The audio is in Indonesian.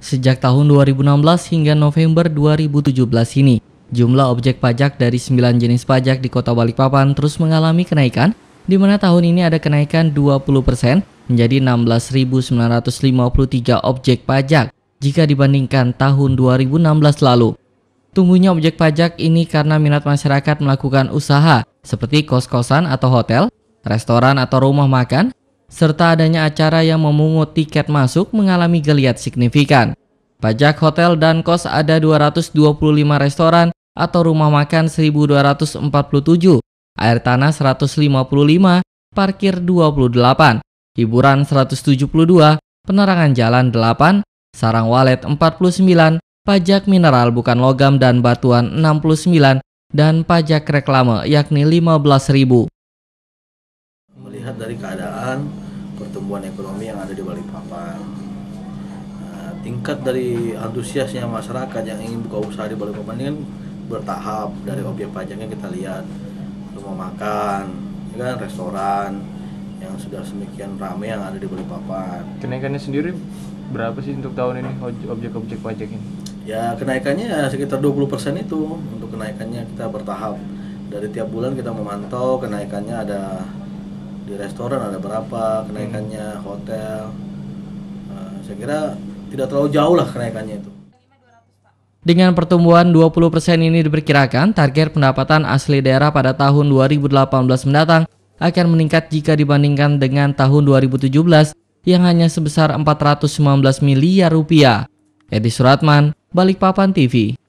Sejak tahun 2016 hingga November 2017 ini, jumlah objek pajak dari 9 jenis pajak di Kota Balikpapan terus mengalami kenaikan, di mana tahun ini ada kenaikan 20% menjadi 16.953 objek pajak jika dibandingkan tahun 2016 lalu. Tumbuhnya objek pajak ini karena minat masyarakat melakukan usaha seperti kos-kosan atau hotel, restoran atau rumah makan, serta adanya acara yang memungut tiket masuk mengalami geliat signifikan. Pajak hotel dan kos ada 225 restoran atau rumah makan 1247, air tanah 155, parkir 28, hiburan 172, penerangan jalan 8, sarang walet 49, pajak mineral bukan logam dan batuan 69, dan pajak reklame yakni 15.000 dilihat dari keadaan pertumbuhan ekonomi yang ada di Balikpapan. Nah, tingkat dari antusiasnya masyarakat yang ingin buka usaha di Balikpapan ini kan bertahap dari objek pajaknya kita lihat rumah makan, ya kan restoran yang sudah semikian ramai yang ada di Balikpapan. Kenaikannya sendiri berapa sih untuk tahun ini objek-objek pajak ini? Ya kenaikannya sekitar 20% itu untuk kenaikannya kita bertahap dari tiap bulan kita memantau kenaikannya ada di restoran ada berapa kenaikannya hmm. hotel uh, saya kira tidak terlalu jauh lah kenaikannya itu dengan pertumbuhan 20% ini diperkirakan, target pendapatan asli daerah pada tahun 2018 mendatang akan meningkat jika dibandingkan dengan tahun 2017 yang hanya sebesar 419 miliar rupiah. Edi Suratman, Balikpapan TV.